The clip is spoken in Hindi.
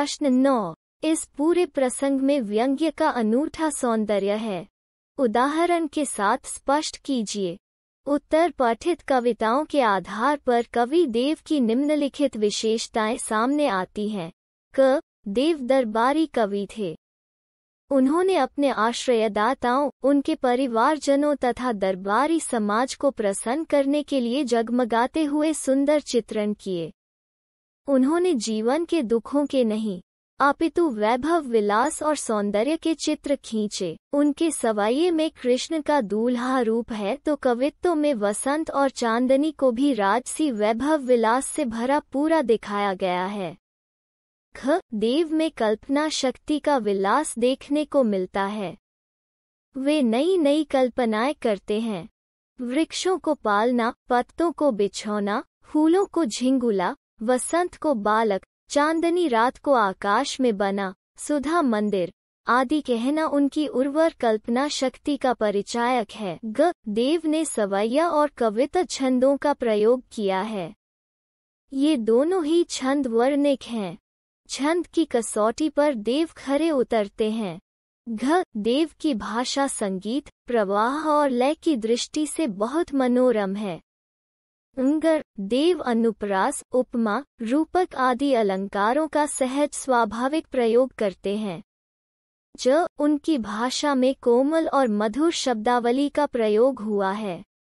प्रश्न नौ इस पूरे प्रसंग में व्यंग्य का अनूठा सौंदर्य है उदाहरण के साथ स्पष्ट कीजिए उत्तर पठित कविताओं के आधार पर कवि देव की निम्नलिखित विशेषताएं सामने आती हैं क देव दरबारी कवि थे उन्होंने अपने आश्रयदाताओं उनके परिवारजनों तथा दरबारी समाज को प्रसन्न करने के लिए जगमगाते हुए सुंदर चित्रण किए उन्होंने जीवन के दुखों के नहीं अपितु वैभव विलास और सौंदर्य के चित्र खींचे उनके सवाइये में कृष्ण का दूल्हा रूप है तो कवित्तों में वसंत और चांदनी को भी राजसी वैभव विलास से भरा पूरा दिखाया गया है ख देव में कल्पना शक्ति का विलास देखने को मिलता है वे नई नई कल्पनाएं करते हैं वृक्षों को पालना पत्तों को बिछौना फूलों को झिंगुला वसंत को बालक चांदनी रात को आकाश में बना सुधा मंदिर आदि कहना उनकी उर्वर कल्पना शक्ति का परिचायक है ग देव ने सवैया और कविता छंदों का प्रयोग किया है ये दोनों ही छंद वर्णिक हैं छंद की कसौटी पर देव खरे उतरते हैं घ देव की भाषा संगीत प्रवाह और लय की दृष्टि से बहुत मनोरम है उंगर देव अनुप्रास उपमा रूपक आदि अलंकारों का सहज स्वाभाविक प्रयोग करते हैं ज उनकी भाषा में कोमल और मधुर शब्दावली का प्रयोग हुआ है